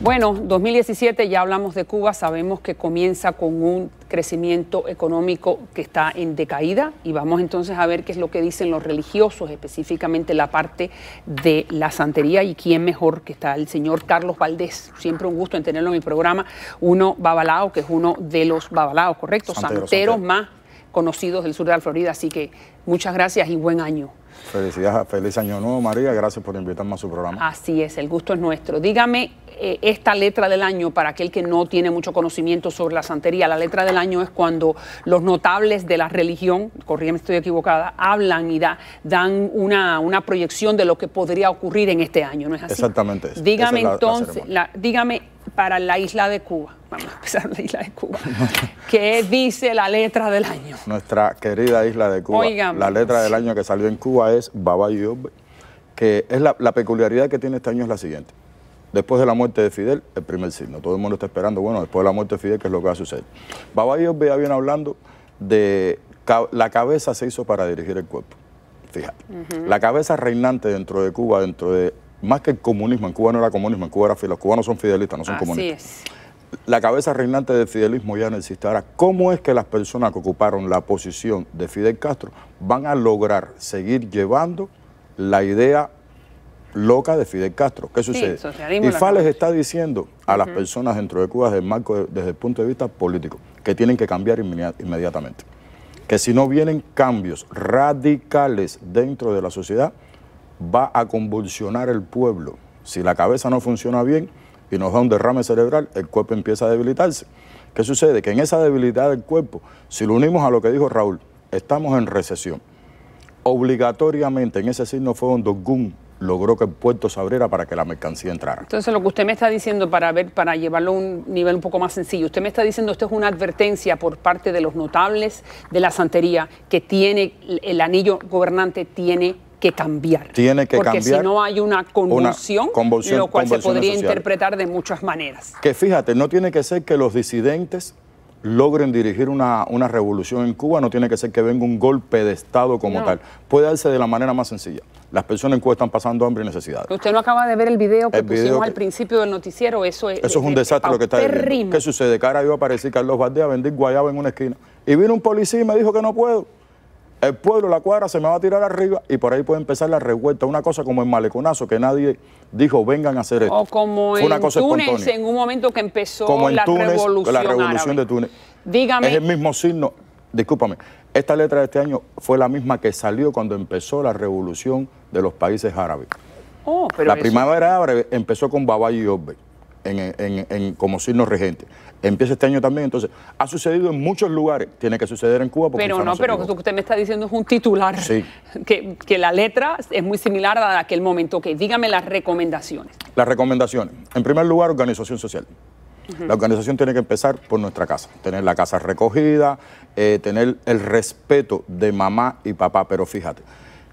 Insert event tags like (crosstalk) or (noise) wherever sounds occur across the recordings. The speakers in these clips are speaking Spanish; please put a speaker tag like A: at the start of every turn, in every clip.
A: Bueno, 2017 ya hablamos de Cuba, sabemos que comienza con un crecimiento económico que está en decaída y vamos entonces a ver qué es lo que dicen los religiosos, específicamente la parte de la santería y quién mejor que está el señor Carlos Valdés. Siempre un gusto en tenerlo en mi programa, uno babalao, que es uno de los babalaos, correcto, santeros más conocidos del sur de la Florida, así que muchas gracias y buen año.
B: Felicidades, feliz año nuevo, María. Gracias por invitarme a su programa.
A: Así es, el gusto es nuestro. Dígame eh, esta letra del año para aquel que no tiene mucho conocimiento sobre la santería. La letra del año es cuando los notables de la religión, si estoy equivocada, hablan y dan una, proyección de lo que podría ocurrir en este año, ¿no es así? Exactamente.
B: Eso. Dígame entonces,
A: dígame para la isla de Cuba. Vamos a empezar la isla de Cuba. ¿Qué dice la letra del año?
B: Nuestra querida isla de Cuba. La letra del año que salió en Cuba es Baba Yobbe, que es la, peculiaridad que tiene este año es la siguiente. Después de la muerte de Fidel, el primer signo. Todo el mundo está esperando, bueno, después de la muerte de Fidel, ¿qué es lo que va a suceder? Baba Yobbe ya viene hablando de la cabeza se hizo para dirigir el cuerpo. Fíjate. La cabeza reinante dentro de Cuba, dentro de más que el comunismo, en Cuba no era comunismo, en Cuba era los cubanos son fidelistas, no son
A: comunistas.
B: La cabeza reinante del fidelismo ya no existe. Ahora, ¿cómo es que las personas que ocuparon la posición de Fidel Castro van a lograr seguir llevando la idea loca de Fidel Castro. ¿Qué sucede? y Fales está diciendo a las personas dentro de Cuba desde el punto de vista político, que tienen que cambiar inmediatamente. Que si no vienen cambios radicales dentro de la sociedad, va a convulsionar el pueblo. Si la cabeza no funciona bien y nos da un derrame cerebral, el cuerpo empieza a debilitarse. ¿Qué sucede? Que en esa debilidad del cuerpo, si lo unimos a lo que dijo Raúl, estamos en recesión. Obligatoriamente en ese signo fue donde Gun logró que el puerto se abriera para que la mercancía entrara.
A: Entonces lo que usted me está diciendo para ver, para llevarlo a un nivel un poco más sencillo, usted me está diciendo esto es una advertencia por parte de los notables de la santería que tiene el anillo gobernante tiene que cambiar.
B: Tiene que cambiar. Porque si no
A: hay una convulsión, lo cual se podría interpretar de muchas maneras.
B: Que fíjate, no tiene que ser que los disidentes logren dirigir una, una revolución en Cuba, no tiene que ser que venga un golpe de Estado como tal. Puede darse de la manera más sencilla. Las personas en Cuba están pasando hambre y necesidad.
A: Usted no acaba de ver el video que pusimos al principio del noticiero, eso es... Eso es un eh, desastre lo que está ¿Qué
B: sucede? Cara iba a aparecer Carlos Valdés a vender guayaba en una esquina. Y vino un policía y me dijo que no puedo el pueblo, la cuadra se me va a tirar arriba y por ahí puede empezar la revuelta. Una cosa como el maleconazo, que nadie dijo, vengan a hacer esto. como Fue en una cosa Túnez, en
A: un momento que empezó como la, revolución de
B: Túnez. Dígame. Es el mismo signo, discúlpame, esta letra de este año fue la misma que salió cuando empezó la revolución de los países árabes.
A: Oh, la primavera
B: árabe empezó con Babay y en, como signo regente. Empieza este año también, entonces ha sucedido en muchos lugares, tiene que suceder en Cuba. Porque pero no, pero lo que
A: usted me está diciendo es un titular, (laughs) que, la letra es muy similar a aquel momento. Que dígame las recomendaciones.
B: Las recomendaciones. En primer lugar, organización social. La organización tiene que empezar por nuestra casa, tener la casa recogida, eh, tener el respeto de mamá y papá, pero fíjate,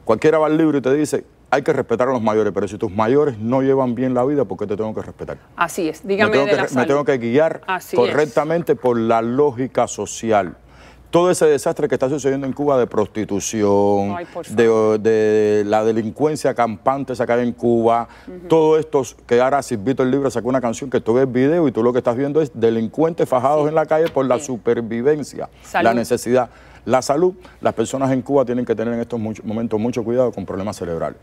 B: cualquiera va al libro y te dice hay que respetar a los mayores, pero si tus mayores no llevan bien la vida, ¿por qué te tengo que respetar?
A: Así es, dígame. de que, la salud. Me tengo
B: que guiar correctamente por la lógica social. Todo ese desastre que está sucediendo en Cuba de prostitución, de, la delincuencia campante sacada en Cuba, todo esto que ahora Silvito el Libre sacó una canción que tú ves video y tú lo que estás viendo es delincuentes fajados en la calle por la supervivencia, la necesidad. La salud, las personas en Cuba tienen que tener en estos momentos mucho cuidado con problemas cerebrales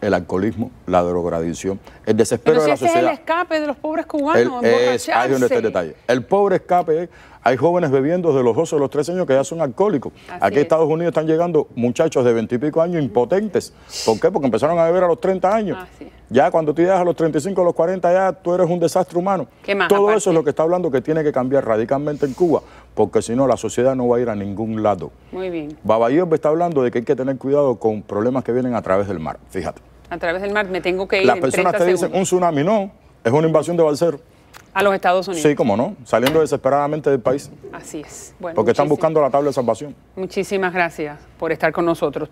B: el alcoholismo, la drogadicción, el desespero de la ese es el
A: escape de los pobres cubanos, el, un detalle.
B: El pobre escape es hay jóvenes bebiendo de los 12 de los 13 años que ya son alcohólicos. Aquí en Estados Unidos están llegando muchachos de veintipico años impotentes. ¿Por qué? Porque empezaron a beber a los 30 años. Ah, ya cuando te llegas a los 35, a los 40, ya tú eres un desastre humano. Todo eso es lo que está hablando que tiene que cambiar radicalmente en Cuba, porque si no la sociedad no va a ir a ningún lado. Muy bien. Babayob está hablando de que hay que tener cuidado con problemas que vienen a través del mar. Fíjate.
A: A través del mar, me tengo que ir. Las personas te dicen
B: un tsunami, no, es una invasión de balseros.
A: A los Estados Unidos. Sí, cómo no,
B: saliendo desesperadamente del país.
A: Así es. porque están buscando
B: la tabla de salvación.
A: Muchísimas gracias por estar con nosotros.